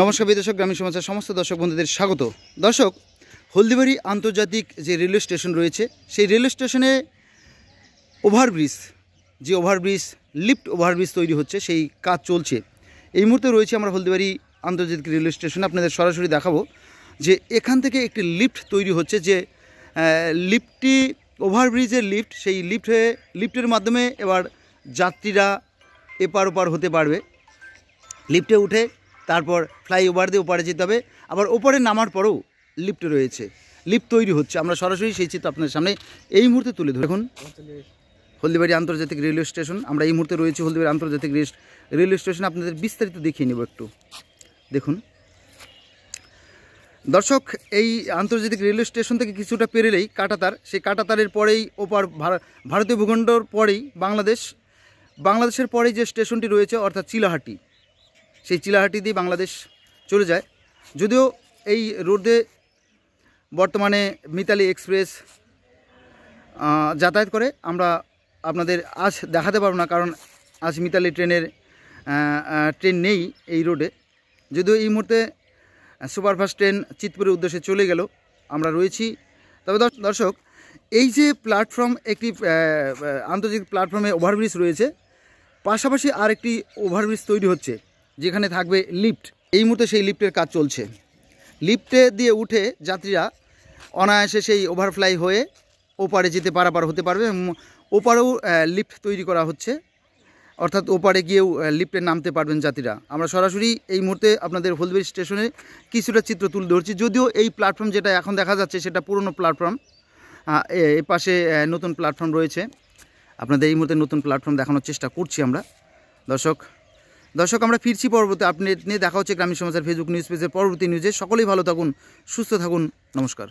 নমস্কার বিদর্শক গ্রামীণ সমাজের সমস্ত দর্শক বন্ধুদের স্বাগত দর্শক হলদিবাড়ি আন্তর্জাতিক যে রেলওয়ে স্টেশন রয়েছে সেই রেলওয়ে স্টেশনে ওভারব্রিজ যে ওভারব্রিজ লিফট ওভারব্রিজ তৈরি হচ্ছে সেই কাজ চলছে এই মুহূর্তে রয়েছে আমরা হলদিবাড়ি আন্তর্জাতিক রেলওয়ে স্টেশনে আপনাদের সরাসরি দেখাবো যে এখান থেকে একটি লিফট তৈরি হচ্ছে যে লিফটটি ওভারব্রিজের লিফট সেই লিফট হয়ে লিফটের মাধ্যমে এবার যাত্রীরা এপার ওপার হতে পারবে লিফটে উঠে তারপর ফ্লাইওভার দিয়ে ওপারে যেতে হবে আবার ওপারে নামার পরেও লিফট রয়েছে লিফট তৈরি হচ্ছে আমরা সরাসরি সেই চিত্র আপনাদের সামনে এই মুহূর্তে তুলে ধরে দেখুন হলদিবাড়ি আন্তর্জাতিক রেলওয়ে স্টেশন আমরা এই মুহূর্তে রয়েছি হলদিবাড়ি আন্তর্জাতিক রেলওয়ে স্টেশন আপনাদের বিস্তারিত দেখিয়ে নেব একটু দেখুন দর্শক এই আন্তর্জাতিক রেলওয়ে স্টেশন থেকে কিছুটা পেরেলেই কাটাতার সেই কাটাতারের পরেই ওপার ভারতীয় ভূখণ্ডর পরেই বাংলাদেশ বাংলাদেশের পরেই যে স্টেশনটি রয়েছে অর্থাৎ চিলাহাটি সেই চিলাহাটি দিয়ে বাংলাদেশ চলে যায় যদিও এই রোডে বর্তমানে মিতালি এক্সপ্রেস যাতায়াত করে আমরা আপনাদের আজ দেখাতে পারবো না কারণ আজ মিতালি ট্রেনের ট্রেন নেই এই রোডে যদিও এই মুহূর্তে সুপারফাস্ট ট্রেন চিতপুরের উদ্দেশ্যে চলে গেল আমরা রয়েছি তবে দর্শক এই যে প্ল্যাটফর্ম একটি আন্তর্জাতিক প্ল্যাটফর্মে ওভারব্রিজ রয়েছে পাশাপাশি আর একটি ওভারব্রিজ তৈরি হচ্ছে যেখানে থাকবে লিফট এই মুহূর্তে সেই লিফটের কাজ চলছে লিফটে দিয়ে উঠে যাত্রীরা অনায়াসে সেই ওভারফ্লাই হয়ে ওপারে যেতে পারাপার হতে পারবে ওপারেও লিফট তৈরি করা হচ্ছে অর্থাৎ ওপারে গিয়েও লিফটে নামতে পারবেন যাত্রীরা আমরা সরাসরি এই মুহূর্তে আপনাদের হলদবেরি স্টেশনে কিছুটা চিত্র তুলে ধরছি যদিও এই প্ল্যাটফর্ম যেটা এখন দেখা যাচ্ছে সেটা পুরনো প্ল্যাটফর্ম এ পাশে নতুন প্ল্যাটফর্ম রয়েছে আপনাদের এই মুহূর্তে নতুন প্ল্যাটফর্ম দেখানোর চেষ্টা করছি আমরা দর্শক দর্শক আমরা ফিরছি পর্বতে আপনি নিয়ে দেখা হচ্ছে গ্রামীণ সমাজের ফেসবুক নিউজ পেজের পরবর্তী নিউজে সকলেই ভালো থাকুন সুস্থ থাকুন নমস্কার